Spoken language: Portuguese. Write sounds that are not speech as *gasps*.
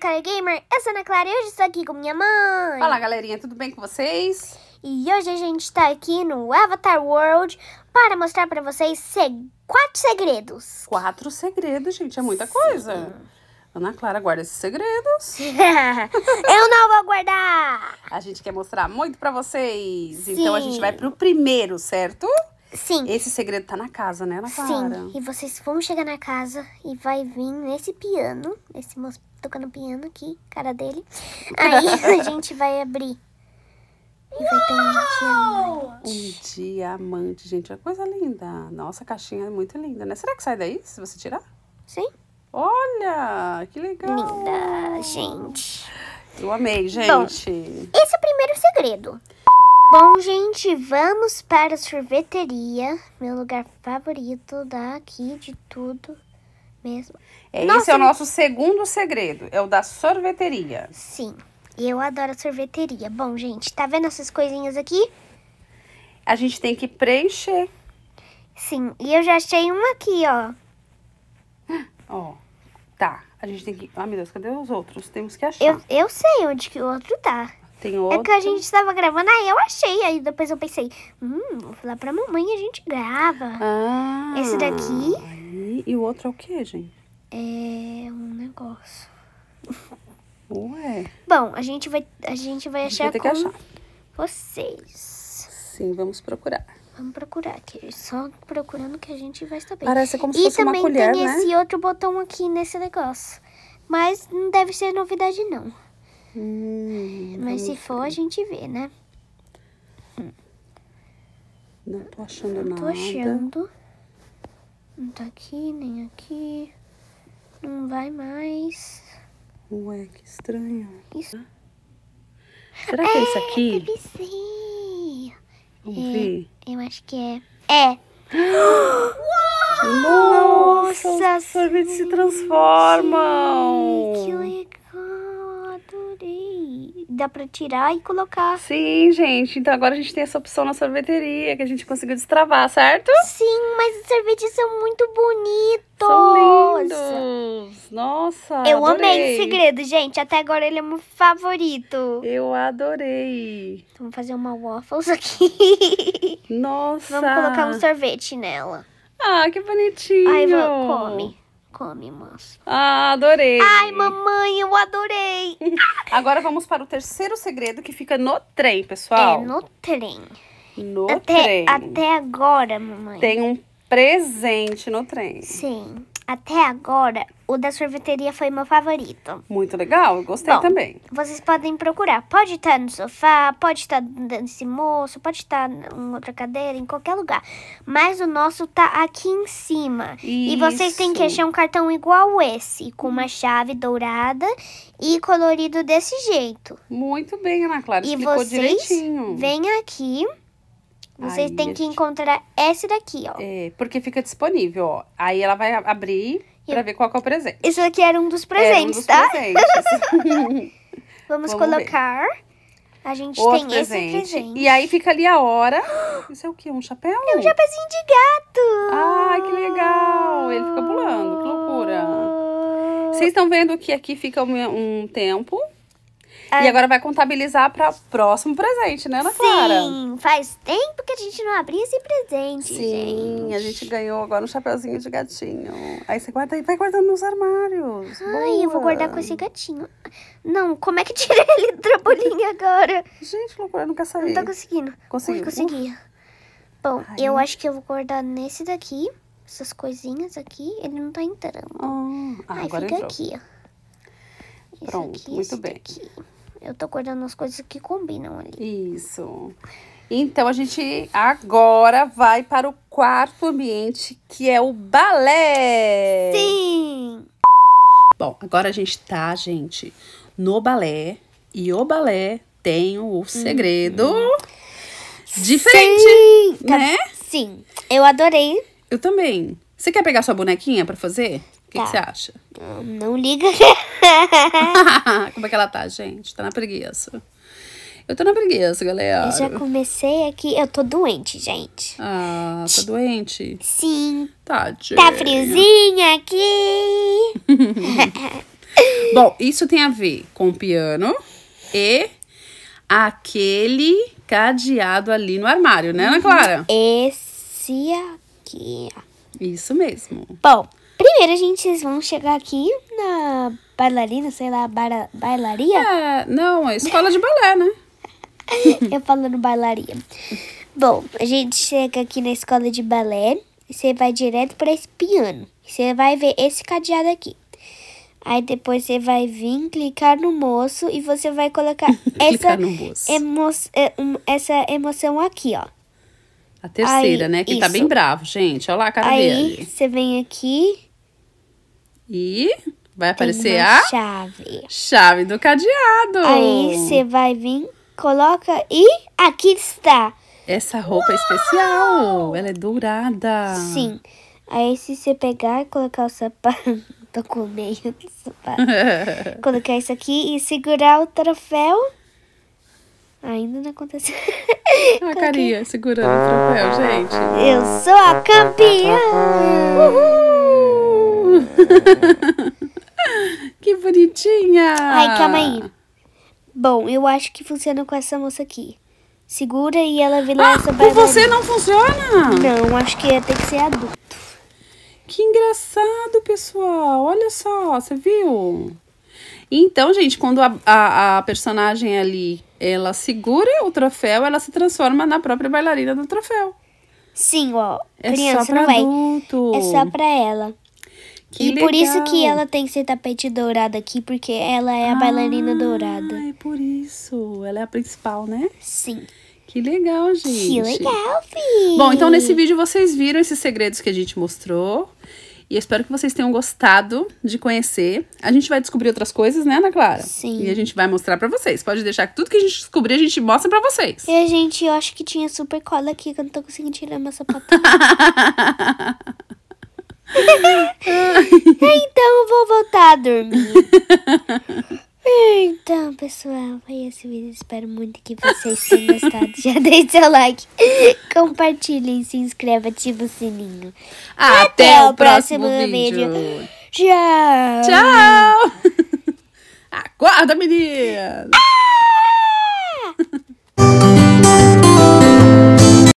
Clara Gamer, eu sou a Ana Clara e hoje estou aqui com minha mãe. Olá, galerinha, tudo bem com vocês? E hoje a gente está aqui no Avatar World para mostrar para vocês seg quatro segredos. Quatro segredos, gente, é muita Sim. coisa. Ana Clara guarda esses segredos. *laughs* eu não vou guardar! A gente quer mostrar muito para vocês, Sim. então a gente vai pro primeiro, certo? Sim. Esse segredo tá na casa, né, Ana Clara? Sim. E vocês vão chegar na casa e vai vir nesse piano, esse moço tocando piano aqui, cara dele. *laughs* Aí a gente vai abrir. E vai ter um diamante. Um diamante, gente. Uma coisa linda. Nossa, a caixinha é muito linda, né? Será que sai daí se você tirar? Sim. Olha, que legal. Linda, gente. Eu amei, gente. Bom, esse é o primeiro segredo. Bom, gente, vamos para a sorveteria, meu lugar favorito daqui de tudo mesmo. É, esse Nossa, é o nosso segundo segredo, é o da sorveteria. Sim, eu adoro a sorveteria. Bom, gente, tá vendo essas coisinhas aqui? A gente tem que preencher. Sim, e eu já achei um aqui, ó. *gasps* Ó, tá. A gente tem que... Ai, ah, meu Deus, cadê os outros? Temos que achar. Eu, eu sei onde que o outro tá. Tem outro. É que a gente estava gravando, aí ah, eu achei. Aí depois eu pensei, hum, vou falar pra mamãe e a gente grava. Ah. Esse daqui. Aí. E o outro é o que, gente? É um negócio. Ué. Bom, a gente vai, a gente vai a gente achar vai ter que achar. vocês. Sim, vamos procurar. Vamos procurar, que só procurando que a gente vai saber. Parece como se e fosse uma colher, né? E também tem esse outro botão aqui nesse negócio. Mas não deve ser novidade, não. Hum. Então, Mas se for, a gente vê, né? Hum. Não tô achando não nada. Tô achando. Não tá aqui, nem aqui. Não vai mais. Ué, que estranho. Isso. Será que é, é isso aqui? Deve ser. Vamos é, ver. Eu acho que é. É. Nossa, *gasps* Nossa os sorvetes se transformam. Que legal dá pra tirar e colocar. Sim, gente. Então agora a gente tem essa opção na sorveteria que a gente conseguiu destravar, certo? Sim, mas os sorvetes são muito bonitos. São lindos. Nossa, Eu adorei. amei o segredo, gente. Até agora ele é meu favorito. Eu adorei. Então, vamos fazer uma waffles aqui. *laughs* Nossa. Vamos colocar um sorvete nela. Ah, que bonitinho. Aí, vai come come manso. Ah, adorei. Ai, mamãe, eu adorei. *laughs* Agora vamos para o terceiro segredo que fica no trem, pessoal. É, no trem. No até, trem. Até agora, mamãe. Tem um presente no trem. Sim. Até agora, o da sorveteria foi meu favorito. Muito legal, gostei Bom, também. Vocês podem procurar. Pode estar no sofá, pode estar nesse moço, pode estar em outra cadeira, em qualquer lugar. Mas o nosso tá aqui em cima. Isso. E vocês têm que achar um cartão igual esse, com uma chave dourada e colorido desse jeito. Muito bem, Ana Clara. E vocês direitinho. vem aqui vocês têm que encontrar esse daqui, ó. É, porque fica disponível, ó. Aí ela vai abrir e pra ver qual é o presente. Isso aqui era um dos presentes, um dos tá? Presentes. *laughs* Vamos, Vamos, colocar. Ver. A gente Outro tem presente. esse presente. E aí fica ali a hora. *gasps* Isso é o quê? Um chapéu? É um chapéuzinho de gato. Ai, que legal. Ele fica pulando, que loucura. Vocês estão vendo que aqui fica um tempo é. E agora vai contabilizar para próximo presente, né, Ana Clara? Sim, faz tempo que a gente não abria esse presente. Sim, gente. a gente ganhou agora um chapeuzinho de gatinho. Aí você guarda, vai guardando nos armários. Ai, Boa. eu vou guardar com esse gatinho. Não, como é que *laughs* tirei ele do trampolim agora? Gente, loucura, eu não quer Não tá conseguindo. Consegui. Consegui. Uh. Bom, Ai. eu acho que eu vou guardar nesse daqui. Essas coisinhas aqui. Ele não tá entrando. Ah, oh, Aí fica entrou. aqui, ó. Pronto, aqui, muito bem. Eu tô acordando as coisas que combinam ali. Isso. Então, a gente agora vai para o quarto ambiente, que é o balé. Sim! Bom, agora a gente tá, gente, no balé. E o balé tem o uhum. segredo hum. diferente, Sim. né? Sim, eu adorei. Eu também. Você quer pegar sua bonequinha para fazer? O que, tá. você acha? Não, não liga. *laughs* *laughs* Como é que ela tá, gente? Tá na preguiça. Eu tô na preguiça, galera. Eu já comecei aqui. Eu tô doente, gente. Ah, tá doente? Sim. Tadinha. Tá friozinha aqui. *laughs* Bom, isso tem a ver com o piano e aquele cadeado ali no armário, né, Ana uhum. Clara? Esse aqui. Isso mesmo. Bom, Primeiro, a gente, vão chegar aqui na bailarina, sei lá, bailaria? É, não, é escola de balé, né? *laughs* Eu falando bailaria. Bom, a gente chega aqui na escola de balé, você vai direto para esse piano. Você vai ver esse cadeado aqui. Aí depois você vai vir, clicar no moço e você vai colocar *laughs* essa, emo é, essa emoção aqui, ó. A terceira, Aí, né? Que isso. tá bem bravo, gente. Olha lá a cara Aí, dele. Aí você vem aqui e vai aparecer a chave. Chave do cadeado. Aí você vai vir, coloca e aqui está. Essa roupa é especial. Ela é dourada. Sim. Aí se você pegar e colocar o sapato *laughs* tô com meio do sapato. *laughs* colocar isso aqui e segurar o troféu. Ainda não aconteceu. A carinha segurando o troféu, gente. Eu sou a campeã! *laughs* que bonitinha! Ai, calma aí. Bom, eu acho que funciona com essa moça aqui. Segura e ela vira ah, essa Com você não funciona? Não, acho que ia ter que ser adulto. Que engraçado, pessoal. Olha só, você viu? Então, gente, quando a, a, a, personagem ali ela segura o troféu, ela se transforma na própria bailarina do troféu. Sim, ó. É criança só pra não vai. adulto. É só pra ela. Que e legal. por isso que ela tem que ser tapete dourado aqui, porque ela é a ah, bailarina dourada. É por isso. Ela é a principal, né? Sim. Que legal, gente. Que legal, Fih. Bom, então nesse vídeo vocês viram esses segredos que a gente mostrou. E eu espero que vocês tenham gostado de conhecer. A gente vai descobrir outras coisas, né, Ana Clara? Sim. E a gente vai mostrar para vocês. Pode deixar que tudo que a gente descobrir, a gente mostra para vocês. E a gente, eu acho que tinha super cola aqui, que eu não tô conseguindo tirar meu sapato. *laughs* dormir. *laughs* Então, pessoal, foi esse vídeo. Espero muito que vocês tenham gostado. Já *laughs* deixe seu like, compartilhem, se inscreva, ativa o sininho. Até, Até o próximo, próximo vídeo. vídeo. Tchau. Tchau. Acorda, *laughs* menina. Ah!